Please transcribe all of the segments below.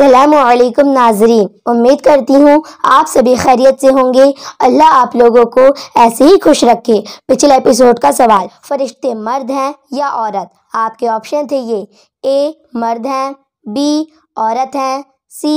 असलकुम नाजरीन उम्मीद करती हूँ आप सभी खैरियत से होंगे अल्लाह आप लोगों को ऐसे ही खुश रखे पिछले एपिसोड का सवाल फरिश्ते मर्द हैं या औरत आपके ऑप्शन थे ये ए मर्द हैं बी औरत हैं सी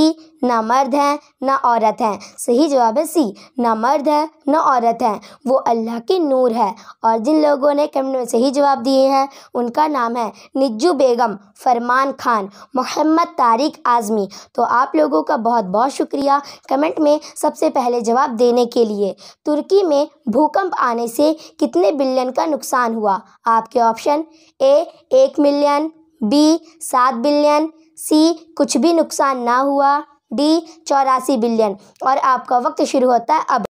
ना मर्द हैं ना औरत हैं सही जवाब है सी ना मर्द है ना औरत हैं वो अल्लाह की नूर है और जिन लोगों ने कमेंट में सही जवाब दिए हैं उनका नाम है निज्जू बेगम फरमान खान मोहम्मद तारिक आज़मी तो आप लोगों का बहुत बहुत शुक्रिया कमेंट में सबसे पहले जवाब देने के लिए तुर्की में भूकंप आने से कितने बिलियन का नुकसान हुआ आपके ऑप्शन ए एक मिलियन बी सात बिलियन सी कुछ भी नुकसान ना हुआ डी चौरासी बिलियन और आपका वक्त शुरू होता है अब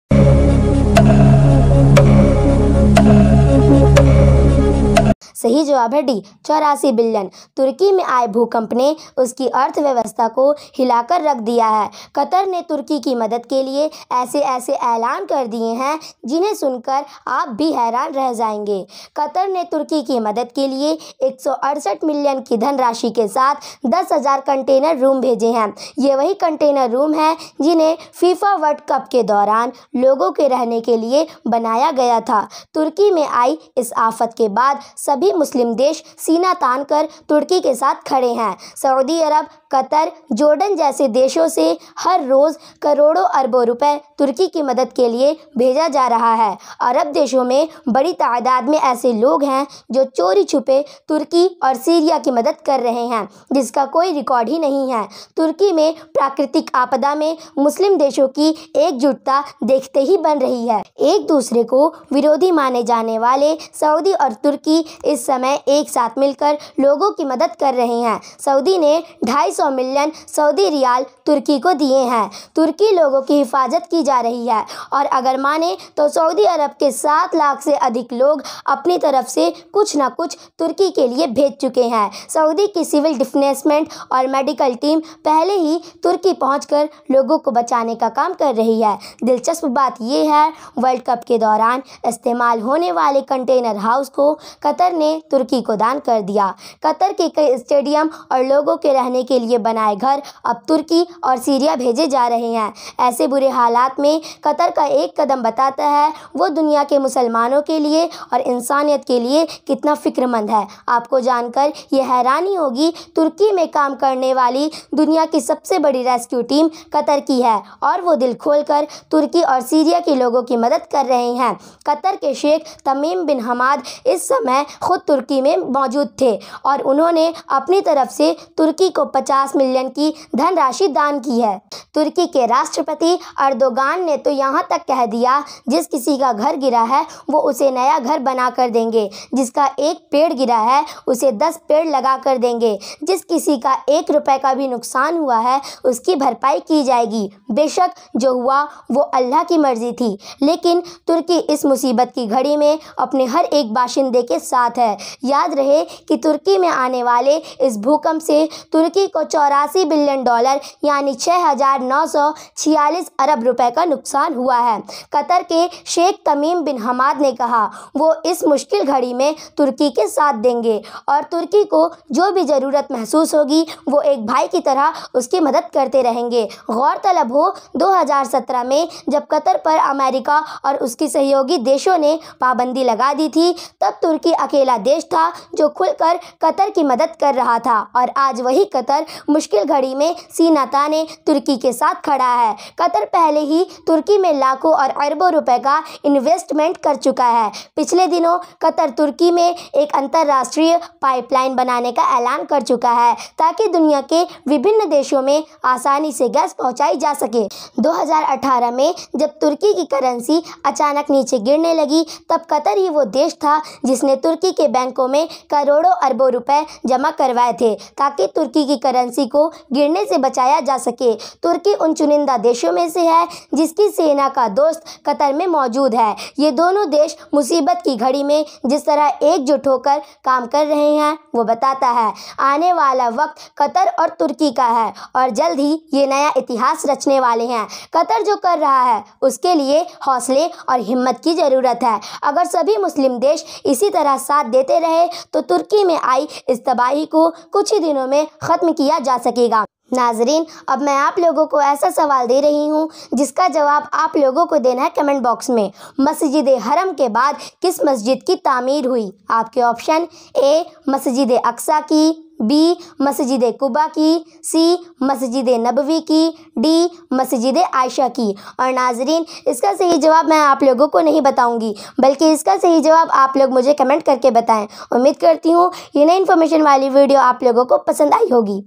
सही जवाब है डी चौरासी बिलियन तुर्की में आए भूकंप ने उसकी अर्थव्यवस्था को हिलाकर रख दिया है कतर ने तुर्की की मदद के लिए ऐसे ऐसे ऐलान कर दिए हैं जिन्हें सुनकर आप भी हैरान रह जाएंगे कतर ने तुर्की की मदद के लिए एक मिलियन की धनराशि के साथ दस हज़ार कंटेनर रूम भेजे हैं ये वही कंटेनर रूम है जिन्हें फीफा वर्ल्ड कप के दौरान लोगों के रहने के लिए बनाया गया था तुर्की में आई इस आफत के बाद सभी मुस्लिम देश सीना तान कर तुर्की के साथ खड़े हैं सऊदी अरब कतर जॉर्डन जैसे देशों से हर रोज़ करोड़ों अरबों रुपए तुर्की की मदद के लिए भेजा जा रहा है अरब देशों में बड़ी तादाद में ऐसे लोग हैं जो चोरी छुपे तुर्की और सीरिया की मदद कर रहे हैं जिसका कोई रिकॉर्ड ही नहीं है तुर्की में प्राकृतिक आपदा में मुस्लिम देशों की एकजुटता देखते ही बन रही है एक दूसरे को विरोधी माने जाने वाले सऊदी और तुर्की इस समय एक साथ मिलकर लोगों की मदद कर रहे हैं सऊदी ने 250 मिलियन सऊदी रियाल तुर्की को दिए हैं तुर्की लोगों की हिफाजत की जा रही है और अगर माने तो सऊदी अरब के सात लाख से अधिक लोग अपनी तरफ से कुछ ना कुछ तुर्की के लिए भेज चुके हैं सऊदी की सिविल डिफेंसमेंट और मेडिकल टीम पहले ही तुर्की पहुंचकर लोगों को बचाने का काम कर रही है दिलचस्प बात यह है वर्ल्ड कप के दौरान इस्तेमाल होने वाले कंटेनर हाउस को कतर ने ने तुर्की को दान कर दिया कतर के कई स्टेडियम और लोगों के रहने के लिए बनाए घर अब तुर्की और सीरिया भेजे जा रहे हैं ऐसे बुरे हालात में कतर का एक कदम बताता है वो दुनिया के मुसलमानों के लिए और इंसानियत के लिए कितना फ़िक्रमंद है आपको जानकर यह हैरानी होगी तुर्की में काम करने वाली दुनिया की सबसे बड़ी रेस्क्यू टीम कतर की है और वो दिल खोलकर तुर्की और सीरिया के लोगों की मदद कर रहे हैं कतर के शेख तमीम बिन हमाद इस समय खुद वो तुर्की में मौजूद थे और उन्होंने अपनी तरफ से तुर्की को 50 मिलियन की धनराशि दान की है तुर्की के राष्ट्रपति अर्दोगान ने तो यहाँ तक कह दिया जिस किसी का घर गिरा है वो उसे नया घर बना कर देंगे जिसका एक पेड़ गिरा है उसे दस पेड़ लगा कर देंगे जिस किसी का एक रुपए का भी नुकसान हुआ है उसकी भरपाई की जाएगी बेशक जो हुआ वो अल्लाह की मर्ज़ी थी लेकिन तुर्की इस मुसीबत की घड़ी में अपने हर एक बाशिंदे के साथ है है याद रहे कि तुर्की में आने वाले इस भूकंप से तुर्की को चौरासी बिलियन डॉलर यानी छः हज़ार नौ सौ छियालीस अरब रुपए का नुकसान हुआ है कतर के शेख तमीम बिन हमाद ने कहा वो इस मुश्किल घड़ी में तुर्की के साथ देंगे और तुर्की को जो भी ज़रूरत महसूस होगी वो एक भाई की तरह उसकी मदद करते रहेंगे गौरतलब हो 2017 में जब कतर पर अमेरिका और उसकी सहयोगी देशों ने पाबंदी लगा दी थी तब तुर्की अकेला पहला देश था जो खुलकर कतर की मदद कर रहा था और आज वही कतर मुश्किल घड़ी में सीना ताने तुर्की के साथ खड़ा है कतर पहले ही तुर्की में लाखों और अरबों रुपए का इन्वेस्टमेंट कर चुका है पिछले दिनों कतर तुर्की में एक अंतर्राष्ट्रीय पाइपलाइन बनाने का ऐलान कर चुका है ताकि दुनिया के विभिन्न देशों में आसानी से गैस पहुंचाई जा सके 2018 में जब तुर्की की करेंसी अचानक नीचे गिरने लगी तब कतर ही वो देश था जिसने तुर्की के के बैंकों में करोड़ों अरबों रुपए जमा करवाए थे ताकि तुर्की की करेंसी को गिरने से बचाया जा सके तुर्की उन चुनिंदा देशों में से है जिसकी सेना का दोस्त कतर में मौजूद है ये दोनों देश मुसीबत की घड़ी में जिस तरह एकजुट होकर काम कर रहे हैं वो बताता है आने वाला वक्त कतर और तुर्की का है और जल्द ही ये नया इतिहास रचने वाले हैं कतर जो कर रहा है उसके लिए हौसले और हिम्मत की ज़रूरत है अगर सभी मुस्लिम देश इसी तरह साथ देते रहे तो तुर्की में आई इस तबाही को कुछ ही दिनों में ख़त्म किया जा सकेगा नाजरीन अब मैं आप लोगों को ऐसा सवाल दे रही हूँ जिसका जवाब आप लोगों को देना है कमेंट बॉक्स में मस्जिद हरम के बाद किस मस्जिद की तामीर हुई आपके ऑप्शन ए मस्जिद अक्सा की बी मस्जिद कुबा की सी मस्जिद नबवी की डी मस्जिद आयशा की और नाजरीन इसका सही जवाब मैं आप लोगों को नहीं बताऊंगी बल्कि इसका सही जवाब आप लोग मुझे कमेंट करके बताएं उम्मीद करती हूँ ये नई इन्फॉर्मेशन वाली वीडियो आप लोगों को पसंद आई होगी